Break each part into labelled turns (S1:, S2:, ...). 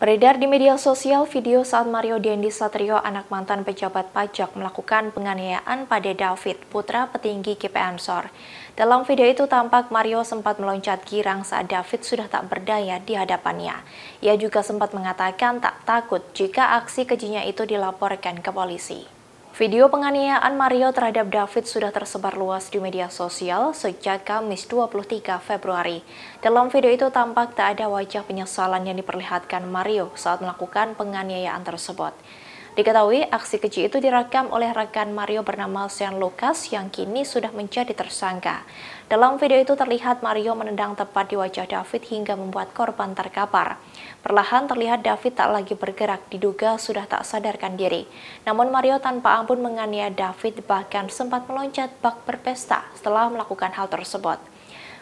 S1: Beredar di media sosial video saat Mario Dendi Satrio, anak mantan pejabat pajak, melakukan penganiayaan pada David, putra petinggi GP Ansor. Dalam video itu tampak Mario sempat meloncat girang saat David sudah tak berdaya di hadapannya. Ia juga sempat mengatakan tak takut jika aksi kejinya itu dilaporkan ke polisi. Video penganiayaan Mario terhadap David sudah tersebar luas di media sosial sejak Kamis 23 Februari. Dalam video itu tampak tak ada wajah penyesalan yang diperlihatkan Mario saat melakukan penganiayaan tersebut. Diketahui aksi keji itu direkam oleh rekan Mario bernama Sean Lucas yang kini sudah menjadi tersangka. Dalam video itu terlihat Mario menendang tepat di wajah David hingga membuat korban terkapar. Perlahan terlihat David tak lagi bergerak, diduga sudah tak sadarkan diri. Namun Mario tanpa ampun menganiaya David bahkan sempat meloncat bak berpesta setelah melakukan hal tersebut.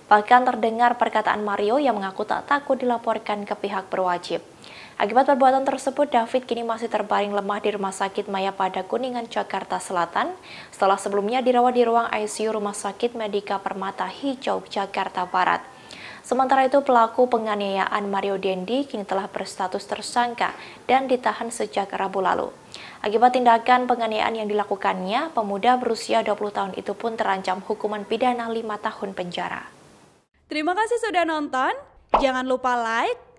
S1: Bahkan terdengar perkataan Mario yang mengaku tak takut dilaporkan ke pihak berwajib. Akibat perbuatan tersebut, David kini masih terbaring lemah di Rumah Sakit Maya Pada Kuningan, Jakarta Selatan setelah sebelumnya dirawat di ruang ICU Rumah Sakit Medika Permata Hijau, Jakarta Barat. Sementara itu, pelaku penganiayaan Mario Dendi kini telah berstatus tersangka dan ditahan sejak Rabu lalu. Akibat tindakan penganiayaan yang dilakukannya, pemuda berusia 20 tahun itu pun terancam hukuman pidana 5 tahun penjara.
S2: Terima kasih sudah nonton. Jangan lupa like,